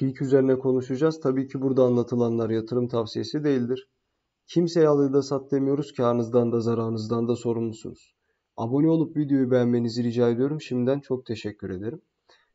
TÜİK üzerine konuşacağız. Tabii ki burada anlatılanlar yatırım tavsiyesi değildir. Kimseye alıda da sat demiyoruz. Karınızdan da zararınızdan da sorumlusunuz. Abone olup videoyu beğenmenizi rica ediyorum. Şimdiden çok teşekkür ederim.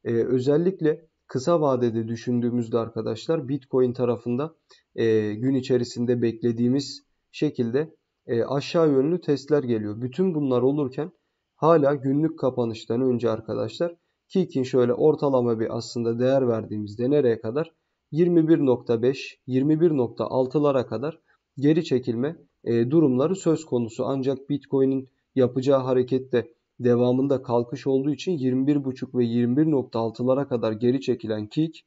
Ee, özellikle kısa vadede düşündüğümüzde arkadaşlar Bitcoin tarafında e, gün içerisinde beklediğimiz şekilde e, aşağı yönlü testler geliyor. Bütün bunlar olurken hala günlük kapanıştan önce arkadaşlar Kik'in şöyle ortalama bir aslında değer verdiğimizde nereye kadar? 21.5, 21.6'lara kadar geri çekilme e, durumları söz konusu. Ancak Bitcoin'in yapacağı harekette devamında kalkış olduğu için 21.5 ve 21.6'lara kadar geri çekilen kick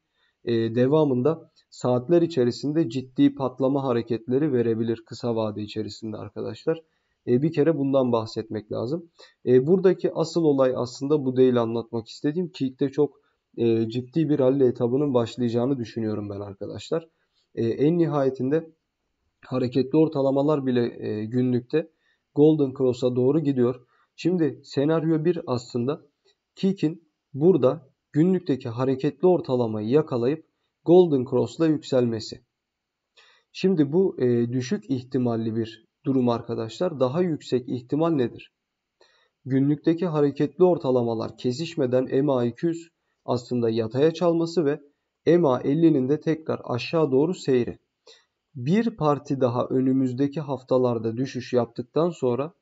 e, devamında saatler içerisinde ciddi patlama hareketleri verebilir kısa vade içerisinde arkadaşlar. E, bir kere bundan bahsetmek lazım. E, buradaki asıl olay aslında bu değil anlatmak istediğim ki de çok e, ciddi bir rally etabının başlayacağını düşünüyorum ben arkadaşlar. en nihayetinde hareketli ortalamalar bile günlükte Golden Cross'a doğru gidiyor. Şimdi senaryo 1 aslında Kik'in burada günlükteki hareketli ortalamayı yakalayıp Golden Cross'la yükselmesi. Şimdi bu e, düşük ihtimalli bir durum arkadaşlar daha yüksek ihtimal nedir? Günlükteki hareketli ortalamalar kesişmeden EMA 200 aslında yataya çalması ve EMA 50'nin de tekrar aşağı doğru seyri. Bir parti daha önümüzdeki haftalarda düşüş yaptıktan sonra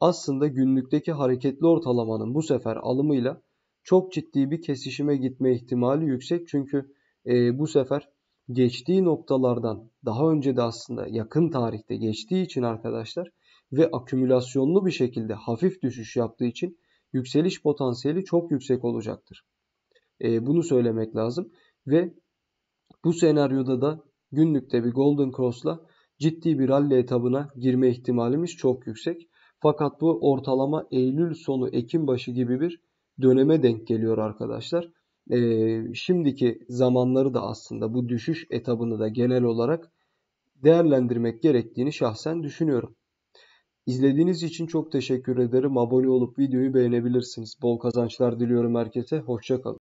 aslında günlükteki hareketli ortalamanın bu sefer alımıyla çok ciddi bir kesişime gitme ihtimali yüksek. Çünkü e, bu sefer geçtiği noktalardan daha önce de aslında yakın tarihte geçtiği için arkadaşlar ve akümülasyonlu bir şekilde hafif düşüş yaptığı için yükseliş potansiyeli çok yüksek olacaktır. E, bunu söylemek lazım ve bu senaryoda da günlükte bir Golden Cross'la ciddi bir rally etabına girme ihtimalimiz çok yüksek. Fakat bu ortalama Eylül sonu Ekim başı gibi bir döneme denk geliyor arkadaşlar e, şimdiki zamanları da aslında bu düşüş etabını da genel olarak değerlendirmek gerektiğini şahsen düşünüyorum. İzlediğiniz için çok teşekkür ederim. Abone olup videoyu beğenebilirsiniz. Bol kazançlar diliyorum herkese. Hoşçakalın.